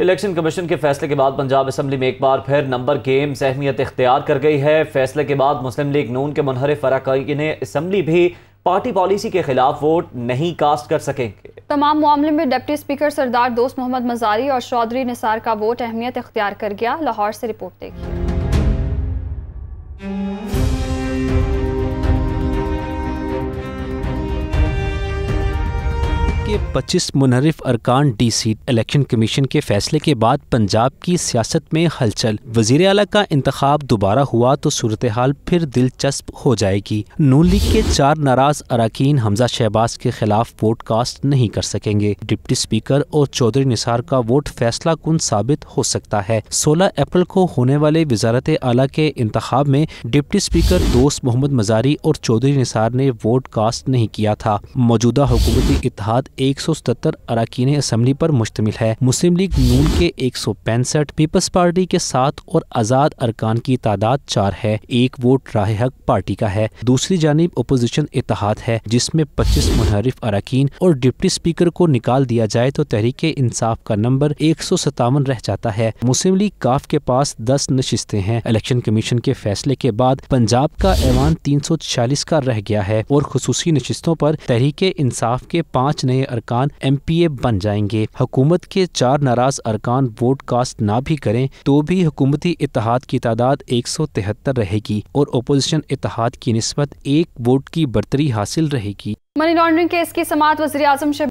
election commission के फैसले के बाद पंजाब असम्बली में एक बार फिर नंबर गेम अहमियत इख्तियार कर गई है फैसले के बाद मुस्लिम लीग नून के मुनहरफ ने असम्बली भी पार्टी पॉलिसी के खिलाफ वोट नहीं कास्ट कर सकेंगे तमाम मामले में डिप्टी स्पीकर सरदार दोस्त मोहम्मद मजारी और चौधरी निसार का वोट अहमियत इख्तियार कर गया लाहौर से रिपोर्ट देखिए के 25 मुनरिफ अरकान डी सीट इलेक्शन कमीशन के फैसले के बाद पंजाब की सियासत में हलचल वजीर अला का इंतखब दोबारा हुआ तो सूरत हाल फिर दिलचस्प हो जाएगी नून लीग के चार नाराज अरकान हमजा शहबाज के खिलाफ वोट कास्ट नहीं कर सकेंगे डिप्टी स्पीकर और चौधरी निसार का वोट फैसला कुन साबित हो सकता है सोलह अप्रैल को होने वाले वजारत आला के इंतब में डिप्टी स्पीकर दोस्त मोहम्मद मजारी और चौधरी निसार ने वोट कास्ट नहीं किया था मौजूदा हुकूमती इतिहाद एक सौ सतर अरकान असम्बली पर मुश्तमिल है मुस्लिम लीग नून के एक सौ पैंसठ पीपल्स पार्टी के सात और आज़ाद अरकान की तादाद चार है एक वोट राह हक पार्टी का है दूसरी जानब अपोजिशन इतिहाद है जिसमें पच्चीस मुनहरफ अरकान और डिप्टी स्पीकर को निकाल दिया जाए तो तहरीक इंसाफ का नंबर एक सौ सतावन रह जाता है मुस्लिम लीग काफ के पास दस नशस्तें हैं इलेक्शन कमीशन के फैसले के बाद पंजाब का ऐवान तीन सौ छियालीस का रह गया है और खसूसी नशस्तों पर तहरीक इंसाफ के पाँच नए अरकान एम बन जाएंगे हुकूमत के चार नाराज अरकान वोट कास्ट ना भी करें तो भी हुकूमती इतिहाद की तादाद एक सौ तिहत्तर रहेगी और अपोजिशन इतिहाद की नस्बत एक वोट की बढ़तरी हासिल रहेगी मनी लॉन्ड्रिंग केस की समात वजी अजम